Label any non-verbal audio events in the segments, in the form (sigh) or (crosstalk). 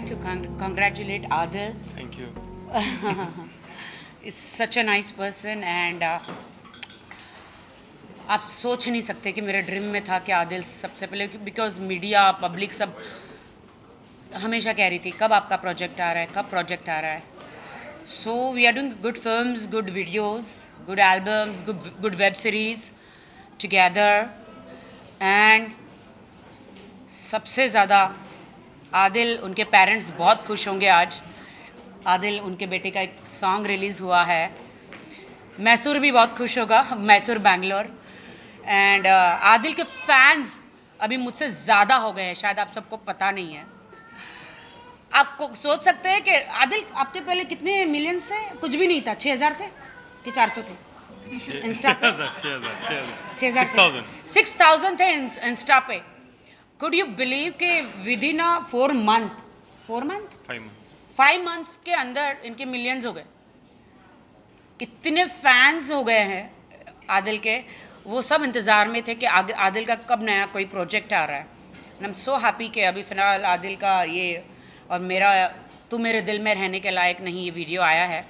like to con congratulate Adil. Thank you. (laughs) He's such a nice person and uh, आप सोच नहीं सकते कि मेरे ड्रीम में था कि आदिल सबसे पहले बिकॉज मीडिया पब्लिक सब हमेशा कह रही थी कब आपका प्रोजेक्ट आ रहा है कब प्रोजेक्ट आ रहा है so we are doing good films good videos good albums good good web series together and सबसे ज़्यादा आदिल उनके पेरेंट्स बहुत खुश होंगे आज आदिल उनके बेटे का एक सॉन्ग रिलीज़ हुआ है मैसूर भी बहुत खुश होगा मैसूर बैंगलोर एंड uh, आदिल के फैंस अभी मुझसे ज़्यादा हो गए हैं शायद आप सबको पता नहीं है आपको सोच सकते हैं कि आदिल आपके पहले कितने मिलियंस थे कुछ भी नहीं था छः हज़ार थे कि चार सौ थे इंस्टा पे छः हज़ार सिक्स थाउजेंड थे इंस्टा पे यू बिलीव के within a four month four month five month five months के अंदर इनके मिलियंस हो गए कितने फैंस हो गए हैं आदिल के वो सब इंतज़ार में थे कि आदिल का कब नया कोई प्रोजेक्ट आ रहा है एंड एम सो हैप्पी के अभी फ़िलहाल आदिल का ये और मेरा तू मेरे दिल में रहने के लायक नहीं ये वीडियो आया है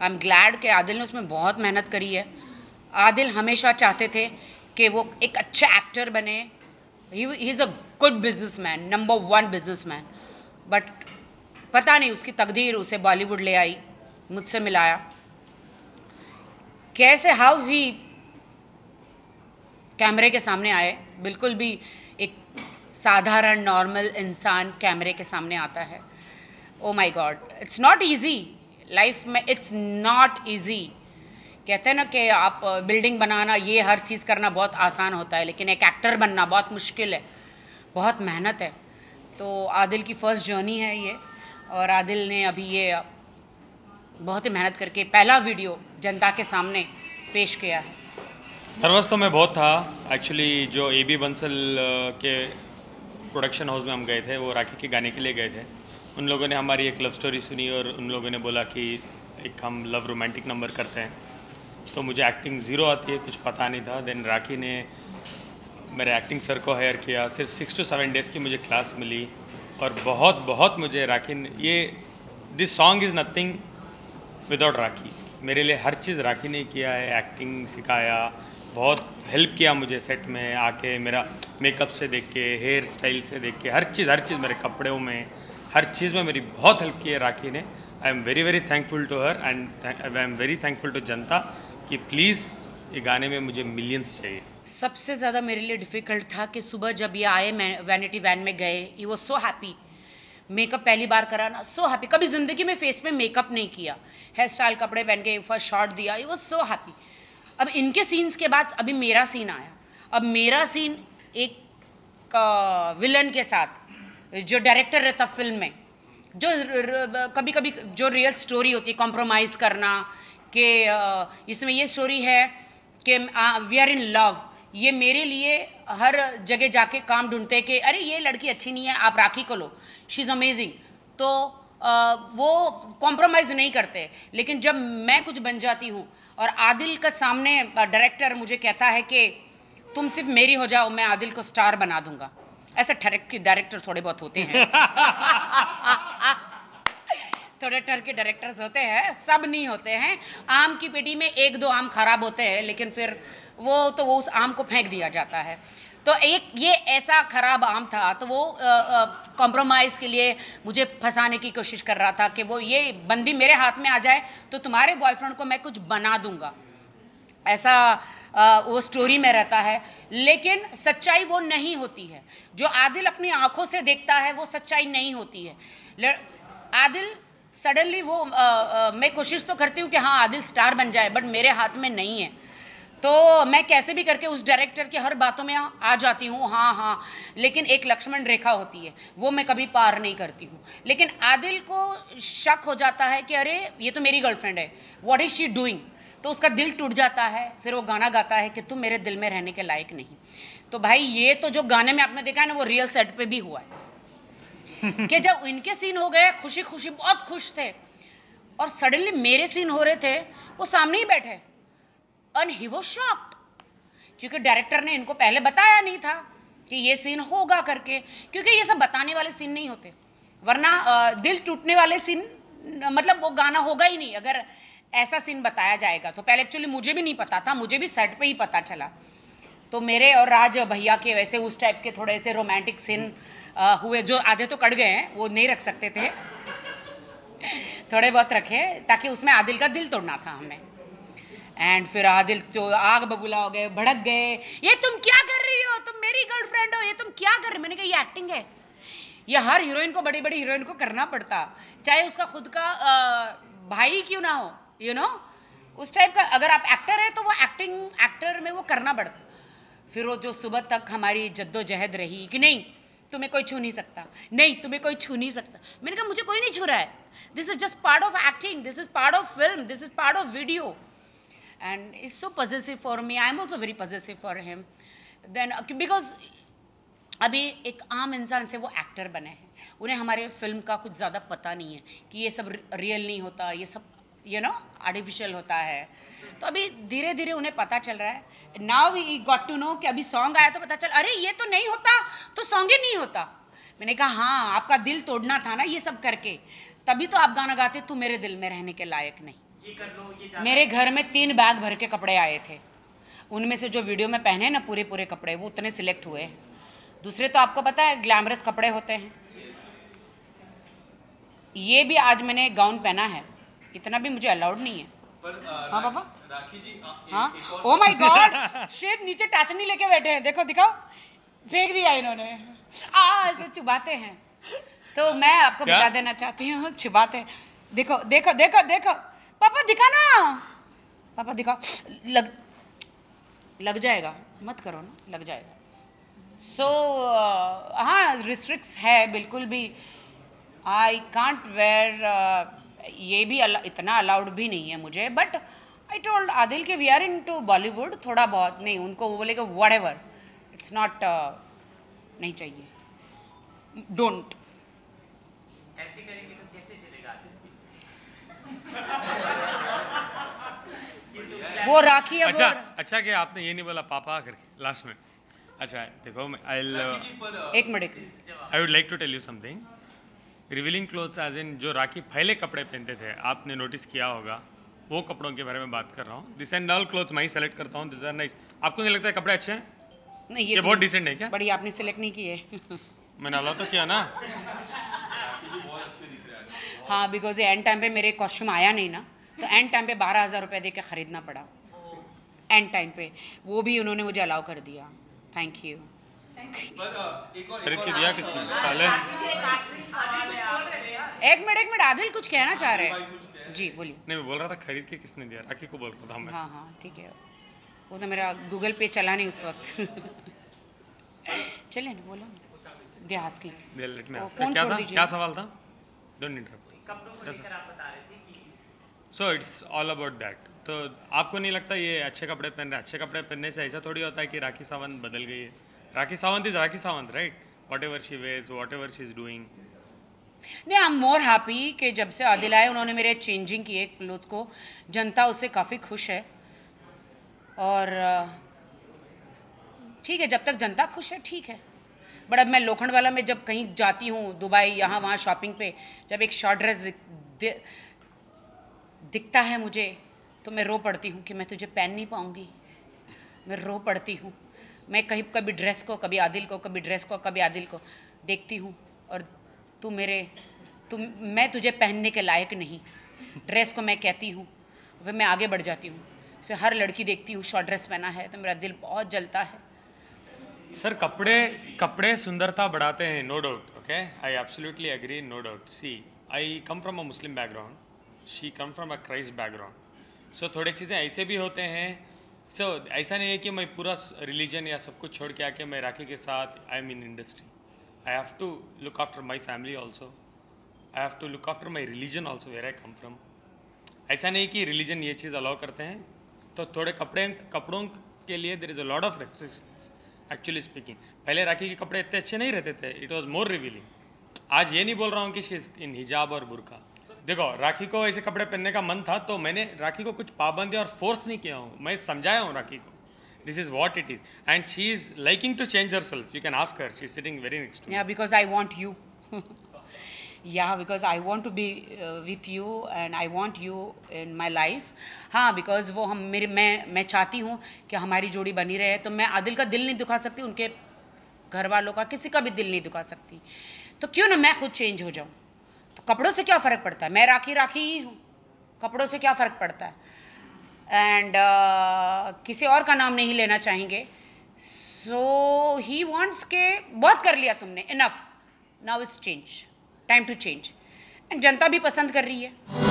आई एम ग्लैड के आदिल ने उसमें बहुत मेहनत करी है आदिल हमेशा चाहते थे कि वो एक अच्छा एक्टर बने he is a good business man number one business man but पता नहीं उसकी तकदीर उसे बॉलीवुड ले आई मुझसे मिलाया कैसे हाउ ही कैमरे के सामने आए बिल्कुल भी एक साधारण नॉर्मल इंसान कैमरे के सामने आता है oh my god it's not easy life में इट्स नॉट ईजी कहते हैं ना कि आप बिल्डिंग बनाना ये हर चीज़ करना बहुत आसान होता है लेकिन एक एक्टर बनना बहुत मुश्किल है बहुत मेहनत है तो आदिल की फ़र्स्ट जर्नी है ये और आदिल ने अभी ये बहुत ही मेहनत करके पहला वीडियो जनता के सामने पेश किया है नर्वस तो मैं बहुत था एक्चुअली जो ए बी बंसल के प्रोडक्शन हाउस में हम गए थे वो राखी के गाने के लिए गए थे उन लोगों ने हमारी एक लव स्टोरी सुनी और उन लोगों ने बोला कि एक हम लव रोमांटिक नंबर करते हैं तो मुझे एक्टिंग ज़ीरो आती है कुछ पता नहीं था देन राखी ने मेरे एक्टिंग सर को हायर किया सिर्फ सिक्स टू सेवन डेज़ की मुझे क्लास मिली और बहुत बहुत मुझे राखी ने ये this song is nothing without Rakhi मेरे लिए हर चीज़ राखी ने किया है एक्टिंग सिखाया बहुत हेल्प किया मुझे सेट में आके मेरा मेकअप से देख के हेयर स्टाइल से देख के हर चीज़ हर चीज़ मेरे कपड़ों में हर चीज़ में मेरी बहुत हेल्प की है राखी ने I am very very thankful to her and I am very thankful to जनता कि प्लीज़ ये गाने में मुझे मिलियंस चाहिए सबसे ज़्यादा मेरे लिए डिफ़िकल्ट था कि सुबह जब ये आए मैं वैनिटी वैन में गए ये वो सो हैप्पी मेकअप पहली बार कराना सो हैप्पी कभी ज़िंदगी में फेस पे मेकअप नहीं किया हेयर स्टाइल कपड़े पहन के फर्स्ट शॉट दिया ये वो सो हैप्पी अब इनके सीन्स के बाद अभी मेरा सीन आया अब मेरा सीन एक विलन के साथ जो डायरेक्टर रहता फिल्म में जो कभी कभी जो रियल स्टोरी होती है कॉम्प्रोमाइज़ करना कि इसमें ये स्टोरी है कि वी आर इन लव ये मेरे लिए हर जगह जाके काम ढूंढते कि अरे ये लड़की अच्छी नहीं है आप राखी को लो शी इज़ अमेजिंग तो आ, वो कॉम्प्रोमाइज़ नहीं करते लेकिन जब मैं कुछ बन जाती हूँ और आदिल का सामने डायरेक्टर मुझे कहता है कि तुम सिर्फ मेरी हो जाओ मैं आदिल को स्टार बना दूंगा ऐसे डायरेक्टर थोड़े बहुत होते हैं (laughs) थोड़े तो टर के डायरेक्टर्स होते हैं सब नहीं होते हैं आम की पेटी में एक दो आम खराब होते हैं लेकिन फिर वो तो वो उस आम को फेंक दिया जाता है तो एक ये ऐसा ख़राब आम था तो वो कॉम्प्रोमाइज़ के लिए मुझे फंसाने की कोशिश कर रहा था कि वो ये बंदी मेरे हाथ में आ जाए तो तुम्हारे बॉयफ्रेंड को मैं कुछ बना दूंगा ऐसा आ, वो स्टोरी में रहता है लेकिन सच्चाई वो नहीं होती है जो आदिल अपनी आंखों से देखता है वो सच्चाई नहीं होती है आदिल सडनली वो आ, आ, मैं कोशिश तो करती हूँ कि हाँ आदिल स्टार बन जाए बट मेरे हाथ में नहीं है तो मैं कैसे भी करके उस डायरेक्टर के हर बातों में आ जाती हूँ हाँ हाँ लेकिन एक लक्ष्मण रेखा होती है वो मैं कभी पार नहीं करती हूँ लेकिन आदिल को शक हो जाता है कि अरे ये तो मेरी गर्लफ्रेंड है वॉट इज़ शी डूइंग तो उसका दिल टूट जाता है फिर वो गाना गाता है कि तुम मेरे दिल में रहने के लायक नहीं तो भाई ये तो जो गाने में आपने देखा है ना वो रियल सेट पर भी हुआ है कि जब इनके सीन हो गए खुशी खुशी बहुत खुश थे और सडनली मेरे सीन हो रहे थे वो सामने ही बैठे एंड ही वो शॉक्ड क्योंकि डायरेक्टर ने इनको पहले बताया नहीं था कि ये सीन होगा करके क्योंकि ये सब बताने वाले सीन नहीं होते वरना दिल टूटने वाले सीन मतलब वो गाना होगा ही नहीं अगर ऐसा सीन बताया जाएगा तो पहले एक्चुअली मुझे भी नहीं पता था मुझे भी सेट पे ही पता चला तो मेरे और राज भैया के वैसे उस टाइप के थोड़े से रोमांटिक सीन हुए जो आधे तो कट गए हैं वो नहीं रख सकते थे थोड़े बहुत रखे ताकि उसमें आदिल का दिल तोड़ना था हमें एंड फिर आदिल तो आग बबूला हो गए भड़क गए ये तुम क्या कर रही हो तुम मेरी गर्लफ्रेंड हो ये तुम क्या कर रही मैंने कहा ये एक्टिंग है ये हर हीरोइन को बड़ी बड़ी हीरोइन को करना पड़ता चाहे उसका खुद का आ, भाई क्यों ना हो यू you नो know? उस टाइप का अगर आप एक्टर है तो वो एक्टिंग एक्टर में वो करना पड़ता फिर वो जो सुबह तक हमारी जद्दोजहद रही कि नहीं तुम्हें कोई छू नहीं सकता नहीं तुम्हें कोई छू नहीं सकता मैंने कहा मुझे कोई नहीं छू रहा है this is just part of acting this is part of film this is part of video and is so positive for me I am also very positive for him then because अभी एक आम इंसान से वो actor बने हैं उन्हें हमारे फिल्म का कुछ ज़्यादा पता नहीं है कि ये सब रियल नहीं होता ये सब यू नो आर्टिफिशियल होता है तो अभी धीरे धीरे उन्हें पता चल रहा है now we got to know कि अभी सॉन्ग आया तो पता चल अरे ये तो नहीं होता तो सॉन्ग ही नहीं होता मैंने कहा हाँ आपका दिल तोड़ना था ना ये सब करके तभी तो आप गाना गाते तू मेरे दिल में रहने के लायक नहीं ये कर लो ये मेरे घर में तीन बैग भर के कपड़े आए थे उनमें से जो वीडियो में पहने ना पूरे पूरे कपड़े वो उतने सिलेक्ट हुए दूसरे तो आपको पता है ग्लैमरस कपड़े होते हैं ये भी आज मैंने गाउन पहना है इतना भी मुझे अलाउड नहीं है हाँ पापा हाँ ओ माई गॉड शेर नीचे टाचनी लेके बैठे हैं देखो दिखाओ फेंक दिया इन्होंने ऐसे चुबाते हैं तो मैं आपको बता देना चाहती हूँ चुबाते देखो देखो देखो देखो पापा दिखा ना पापा दिखाओ लग लग जाएगा मत करो ना लग जाएगा सो so, uh, हाँ रिस्ट्रिक्स है बिल्कुल भी आई कांट वेयर ये भी अला, इतना अलाउड भी नहीं है मुझे बट आई टोल्ड आदिल के we are into Bollywood थोड़ा बहुत नहीं उनको वो बोले कि वट एवर इट्स नॉट नहीं चाहिए डोंट तो (laughs) वो राखी अब अच्छा अच्छा क्या आपने ये नहीं बोला पापा करके लास्ट में अच्छा देखो मैं आई एक minute I would like to tell you something revealing clothes as in जो राखी पहले कपड़े पहनते थे आपने नोटिस किया होगा वो कपड़ों के बारे में बात कर रहा हूँ दिस एंड ऑल क्लोथ मैं ही सेलेक्ट करता हूँ दिस आर नाइस आपको नहीं लगता है कपड़े अच्छे हैं नहीं ये, ये तो बहुत डिसेंट है क्या बड़ी आपने सेलेक्ट नहीं किए मैंने अला तो किया ना हाँ बिकॉज एंड टाइम पे मेरे कॉस्ट्यूम आया नहीं ना तो एंड टाइम पे बारह हज़ार रुपये दे के ख़रीदना पड़ा एंड टाइम पे वो भी उन्होंने मुझे अलाउ कर दिया थैंक यू खरीद के दिया किसने साले एक मिनट एक मिनट आदिल कुछ कहना चाह रहे हैं जी बोलिए नहीं मैं बोल रहा था खरीद के किसने दिया राखी को बोल रहा था मैं हाँ हाँ ठीक है वो तो मेरा गूगल पे चला नहीं उस वक्त चले ना बोलो देहास की लेट में क्या था क्या सवाल था don't interrupt so it's all about that तो आपको नहीं लगता ये अच्छे कपड़े पहन रहे अच्छे कपड़े पहनने से ऐसा थोड़ी होता है कि राखी सावंत बदल गई है Rakhi Sawant is Rakhi Sawant, right? Whatever she wears, whatever she's doing. नहीं आई एम मोर हैप्पी कि जब से आदिल आए उन्होंने मेरे चेंजिंग की एक क्लोथ को जनता उससे काफ़ी खुश है और ठीक है जब तक जनता खुश है ठीक है बट अब मैं लोखंडवाला में जब कहीं जाती हूँ दुबई यहाँ वहाँ शॉपिंग पे जब एक शॉर्ट ड्रेस दि, दि, दिखता है मुझे तो मैं रो पड़ती हूँ कि मैं तुझे पहन नहीं पाऊँगी मैं रो पड़ती हूँ मैं कहीं कभी ड्रेस को कभी आदिल को कभी ड्रेस को कभी आदिल को देखती हूँ और तू मेरे तुम मैं तुझे पहनने के लायक नहीं ड्रेस को मैं कहती हूँ फिर मैं आगे बढ़ जाती हूँ फिर हर लड़की देखती हूँ शॉर्ट ड्रेस पहना है तो मेरा दिल बहुत जलता है सर कपड़े कपड़े सुंदरता बढ़ाते हैं no doubt okay I absolutely agree no doubt see I come from a Muslim background she come from a Christ background so थोड़ी चीज़ें ऐसे भी होते हैं सो so, ऐसा नहीं है कि मैं पूरा रिलीजन या सब कुछ छोड़ के आके मैं राखी के साथ I am in industry I have to look after my family also I have to look after my religion also where I come from ऐसा नहीं कि रिलीजन ये चीज़ अलाउ करते हैं तो थोड़े कपड़े कपड़ों के लिए there is a lot of restriction actually speaking पहले राखी के कपड़े इतने अच्छे नहीं रहते थे इट वॉज मोर रिवीलिंग आज ये नहीं बोल रहा हूँ कि शी इज़ इन हिजाब और बुरका देखो राखी को ऐसे कपड़े पहनने का मन था तो मैंने राखी को कुछ पाबंदी और फोर्स नहीं किया हूँ मैं समझाया हूँ राखी को this is what it is and she is liking to change herself you can ask her she sitting very next या बिकॉज आई वॉन्ट यू या because I want to be with you and I want you in my life हाँ because वो हम मेरे मैं मैं चाहती हूँ कि हमारी जोड़ी बनी रहे तो मैं आदिल का दिल नहीं दुखा सकती उनके घर वालों का किसी का भी दिल नहीं दुखा सकती तो क्यों ना मैं खुद चेंज हो जाऊँ तो कपड़ों से क्या फ़र्क पड़ता है मैं राखी राखी ही हूँ कपड़ों से क्या फ़र्क पड़ता है एंड uh, किसी और का नाम नहीं लेना चाहेंगे सो ही वॉन्ट्स के बहुत कर लिया तुमने enough now is change time to change and जनता भी पसंद कर रही है